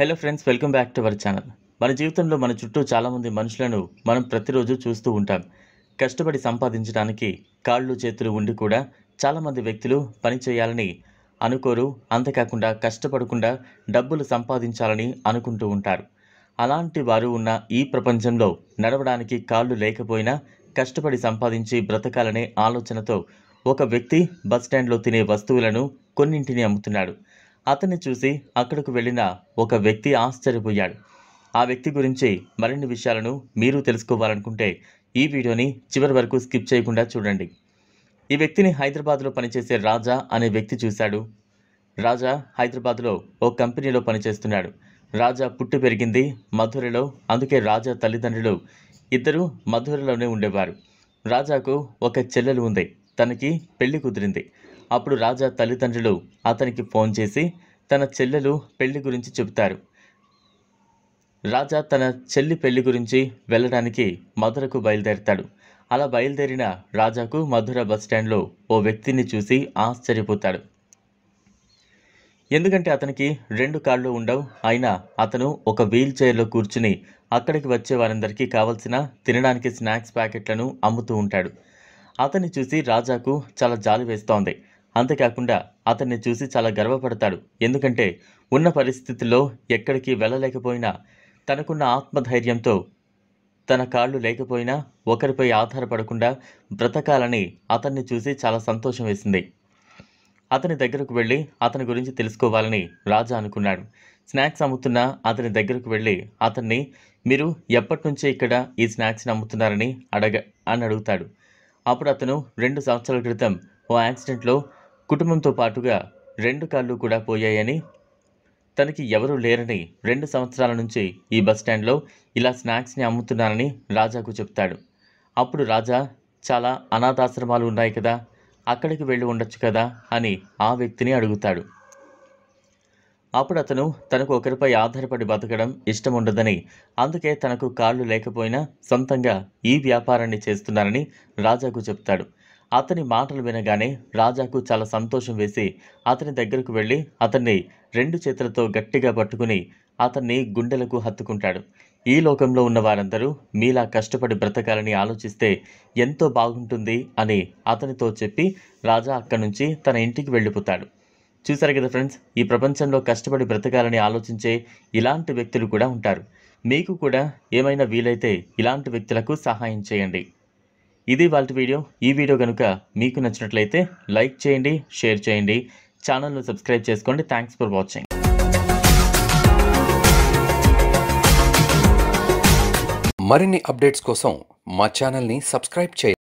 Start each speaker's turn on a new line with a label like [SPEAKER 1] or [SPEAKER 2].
[SPEAKER 1] hello friends welcome back to our channel మన జీవితంలో మన చుట్టూ చాలామంది మనుషులను మనం ప్రతిరోజు చూస్తూ ఉంటాం కష్టపడి సంపాదించడానికి కాళ్ళు చేతులు ఉండి కూడా చాలామంది వ్యక్తులు పని చేయాలని అనుకోరు అంతేకాకుండా కష్టపడకుండా డబ్బులు సంపాదించాలని అనుకుంటూ ఉంటారు అలాంటి వారు ఉన్న ఈ ప్రపంచంలో నడవడానికి కాళ్ళు లేకపోయినా కష్టపడి సంపాదించి బ్రతకాలనే ఆలోచనతో ఒక వ్యక్తి బస్టాండ్లో తినే వస్తువులను కొన్నింటిని అమ్ముతున్నాడు అతన్ని చూసి అక్కడకు వెళ్ళిన ఒక వ్యక్తి ఆశ్చర్యపోయాడు ఆ వ్యక్తి గురించి మరిన్ని విషయాలను మీరు తెలుసుకోవాలనుకుంటే ఈ వీడియోని చివరి వరకు స్కిప్ చేయకుండా చూడండి ఈ వ్యక్తిని హైదరాబాద్లో పనిచేసే రాజా అనే వ్యక్తి చూశాడు రాజా హైదరాబాద్లో ఓ కంపెనీలో పనిచేస్తున్నాడు రాజా పుట్టి పెరిగింది మధురలో అందుకే రాజా తల్లిదండ్రులు ఇద్దరు మధురలోనే ఉండేవారు రాజాకు ఒక చెల్లెలు ఉంది తనకి పెళ్లి కుదిరింది అప్పుడు రాజా తల్లిదండ్రులు అతనికి ఫోన్ చేసి తన చెల్లెలు పెళ్లి గురించి చెబుతారు రాజా తన చెల్లి పెళ్లి గురించి వెళ్ళడానికి మధురకు బయలుదేరతాడు అలా బయలుదేరిన రాజాకు మధుర బస్ స్టాండ్లో ఓ వ్యక్తిని చూసి ఆశ్చర్యపోతాడు ఎందుకంటే అతనికి రెండు కాళ్ళు ఉండవు అయినా అతను ఒక వీల్ చైర్లో కూర్చుని అక్కడికి వచ్చే వారందరికీ కావలసిన తినడానికి స్నాక్స్ ప్యాకెట్లను అమ్ముతూ ఉంటాడు అతన్ని చూసి రాజాకు చాలా జాలి వేస్తోంది అంతేకాకుండా అతన్ని చూసి చాలా గర్వపడతాడు ఎందుకంటే ఉన్న పరిస్థితుల్లో ఎక్కడికి వెళ్ళలేకపోయినా తనకున్న ఆత్మధైర్యంతో తన కాళ్ళు లేకపోయినా ఒకరిపై ఆధారపడకుండా బ్రతకాలని అతన్ని చూసి చాలా సంతోషం వేసింది అతని దగ్గరకు వెళ్ళి అతని గురించి తెలుసుకోవాలని రాజా అనుకున్నాడు స్నాక్స్ అమ్ముతున్న అతని దగ్గరకు వెళ్ళి అతన్ని మీరు ఎప్పటి నుంచే ఇక్కడ ఈ స్నాక్స్ని అమ్ముతున్నారని అడగ అని అడుగుతాడు అప్పుడు అతను రెండు సంవత్సరాల క్రితం ఓ యాక్సిడెంట్లో కుటుంబంతో పాటుగా రెండు కాళ్ళు కూడా పోయాయని తనకి ఎవరూ లేరని రెండు సంవత్సరాల నుంచి ఈ బస్టాండ్లో ఇలా స్నాక్స్ని అమ్ముతున్నానని రాజాకు చెప్తాడు అప్పుడు రాజా చాలా అనాథాశ్రమాలు ఉన్నాయి కదా అక్కడికి వెళ్ళి ఉండొచ్చు కదా అని ఆ వ్యక్తిని అడుగుతాడు అప్పుడు అతను తనకు ఒకరిపై ఆధారపడి బతకడం ఇష్టం ఉండదని అందుకే తనకు కాళ్ళు లేకపోయినా సొంతంగా ఈ వ్యాపారాన్ని చేస్తున్నానని రాజాకు చెప్తాడు అతని మాటలు వినగానే రాజాకు చాలా సంతోషం వేసి అతని దగ్గరకు వెళ్ళి అతన్ని రెండు చేతులతో గట్టిగా పట్టుకుని అతన్ని గుండెలకు హత్తుకుంటాడు ఈ లోకంలో ఉన్న వారందరూ మీలా కష్టపడి బ్రతకాలని ఆలోచిస్తే ఎంతో బాగుంటుంది అని అతనితో చెప్పి రాజా అక్కడి నుంచి తన ఇంటికి వెళ్ళిపోతాడు చూసారు కదా ఫ్రెండ్స్ ఈ ప్రపంచంలో కష్టపడి బ్రతకాలని ఆలోచించే ఇలాంటి వ్యక్తులు కూడా ఉంటారు మీకు కూడా ఏమైనా వీలైతే ఇలాంటి వ్యక్తులకు సహాయం చేయండి ఇది వాళ్ళ వీడియో ఈ వీడియో కనుక మీకు నచ్చినట్లయితే లైక్ చేయండి షేర్ చేయండి ఛానల్ను సబ్స్క్రైబ్ చేసుకోండి థ్యాంక్స్ ఫర్ వాచింగ్ మరిన్ని అప్డేట్స్ కోసం మా ఛానల్ని సబ్స్క్రైబ్ చేయండి